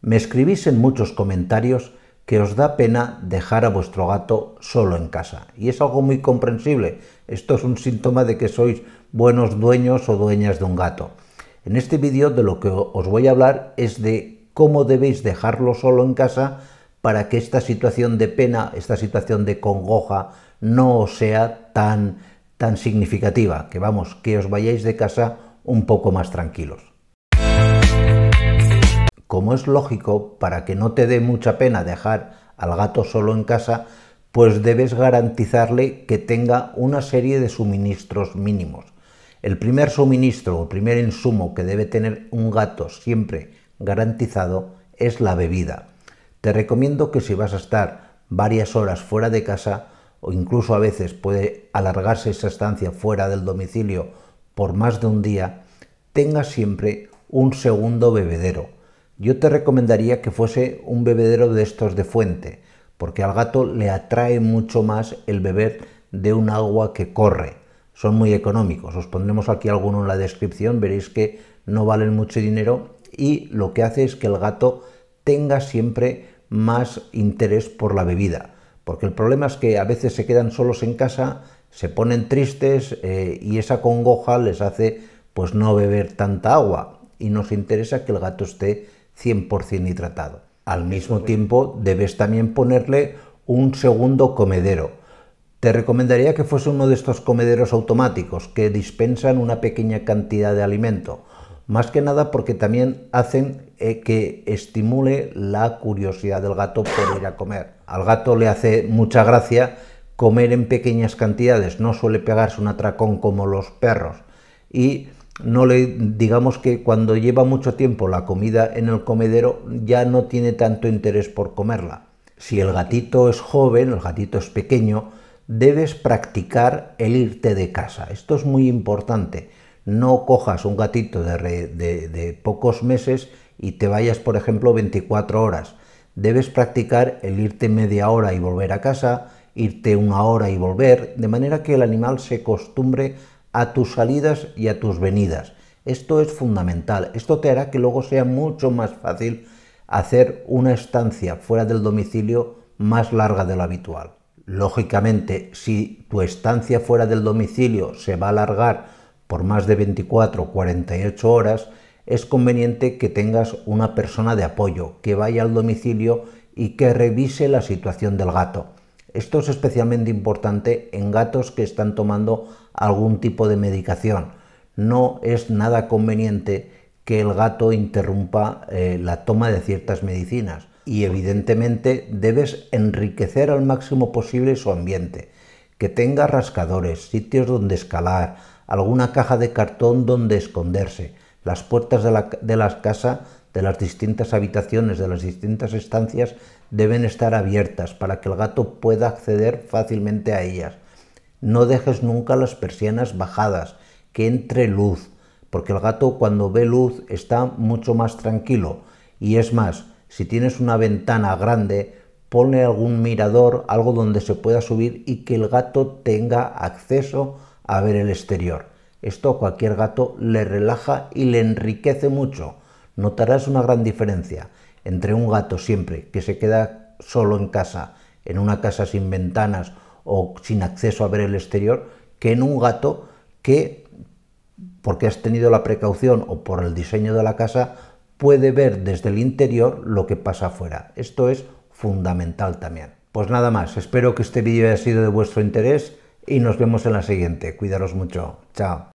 Me escribís en muchos comentarios que os da pena dejar a vuestro gato solo en casa. Y es algo muy comprensible. Esto es un síntoma de que sois buenos dueños o dueñas de un gato. En este vídeo de lo que os voy a hablar es de cómo debéis dejarlo solo en casa para que esta situación de pena, esta situación de congoja, no os sea tan, tan significativa. Que vamos, que os vayáis de casa un poco más tranquilos como es lógico, para que no te dé mucha pena dejar al gato solo en casa, pues debes garantizarle que tenga una serie de suministros mínimos. El primer suministro o primer insumo que debe tener un gato siempre garantizado es la bebida. Te recomiendo que si vas a estar varias horas fuera de casa o incluso a veces puede alargarse esa estancia fuera del domicilio por más de un día, tenga siempre un segundo bebedero yo te recomendaría que fuese un bebedero de estos de fuente, porque al gato le atrae mucho más el beber de un agua que corre. Son muy económicos, os pondremos aquí alguno en la descripción, veréis que no valen mucho dinero y lo que hace es que el gato tenga siempre más interés por la bebida, porque el problema es que a veces se quedan solos en casa, se ponen tristes eh, y esa congoja les hace pues no beber tanta agua y nos interesa que el gato esté 100% hidratado. Al mismo tiempo debes también ponerle un segundo comedero. Te recomendaría que fuese uno de estos comederos automáticos que dispensan una pequeña cantidad de alimento, más que nada porque también hacen eh, que estimule la curiosidad del gato por ir a comer. Al gato le hace mucha gracia comer en pequeñas cantidades, no suele pegarse un atracón como los perros y no le digamos que cuando lleva mucho tiempo la comida en el comedero ya no tiene tanto interés por comerla. Si el gatito es joven, el gatito es pequeño, debes practicar el irte de casa. Esto es muy importante. No cojas un gatito de, de pocos meses y te vayas, por ejemplo, 24 horas. Debes practicar el irte media hora y volver a casa, irte una hora y volver, de manera que el animal se acostumbre a tus salidas y a tus venidas. Esto es fundamental. Esto te hará que luego sea mucho más fácil hacer una estancia fuera del domicilio más larga de lo habitual. Lógicamente, si tu estancia fuera del domicilio se va a alargar por más de 24 o 48 horas, es conveniente que tengas una persona de apoyo que vaya al domicilio y que revise la situación del gato. Esto es especialmente importante en gatos que están tomando algún tipo de medicación. No es nada conveniente que el gato interrumpa eh, la toma de ciertas medicinas y evidentemente debes enriquecer al máximo posible su ambiente, que tenga rascadores, sitios donde escalar, alguna caja de cartón donde esconderse, las puertas de la, de las casas de las distintas habitaciones, de las distintas estancias, deben estar abiertas para que el gato pueda acceder fácilmente a ellas. No dejes nunca las persianas bajadas, que entre luz, porque el gato cuando ve luz está mucho más tranquilo. Y es más, si tienes una ventana grande, pone algún mirador, algo donde se pueda subir y que el gato tenga acceso a ver el exterior. Esto a cualquier gato le relaja y le enriquece mucho notarás una gran diferencia entre un gato siempre que se queda solo en casa, en una casa sin ventanas o sin acceso a ver el exterior, que en un gato que, porque has tenido la precaución o por el diseño de la casa, puede ver desde el interior lo que pasa afuera. Esto es fundamental también. Pues nada más, espero que este vídeo haya sido de vuestro interés y nos vemos en la siguiente. Cuidaros mucho. Chao.